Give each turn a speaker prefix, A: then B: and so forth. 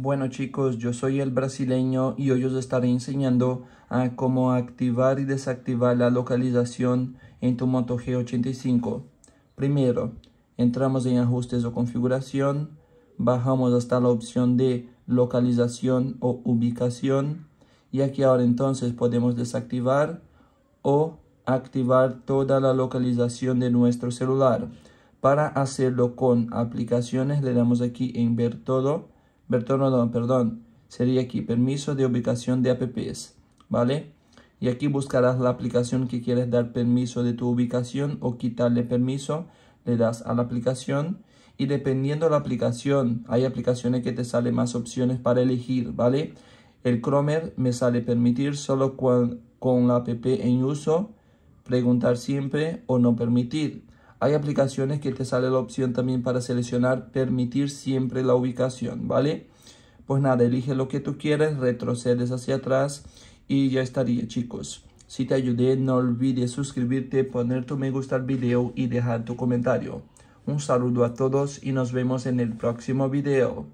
A: Bueno chicos, yo soy el brasileño y hoy os estaré enseñando a ah, cómo activar y desactivar la localización en tu Moto G85. Primero, entramos en ajustes o configuración, bajamos hasta la opción de localización o ubicación y aquí ahora entonces podemos desactivar o activar toda la localización de nuestro celular. Para hacerlo con aplicaciones le damos aquí en ver todo perdón, perdón, sería aquí permiso de ubicación de apps, ¿vale? Y aquí buscarás la aplicación que quieres dar permiso de tu ubicación o quitarle permiso, le das a la aplicación y dependiendo de la aplicación, hay aplicaciones que te salen más opciones para elegir, ¿vale? El Chromer me sale permitir solo con, con la app en uso, preguntar siempre o no permitir. Hay aplicaciones que te sale la opción también para seleccionar permitir siempre la ubicación, ¿vale? Pues nada, elige lo que tú quieras, retrocedes hacia atrás y ya estaría, chicos. Si te ayudé, no olvides suscribirte, poner tu me gusta al video y dejar tu comentario. Un saludo a todos y nos vemos en el próximo video.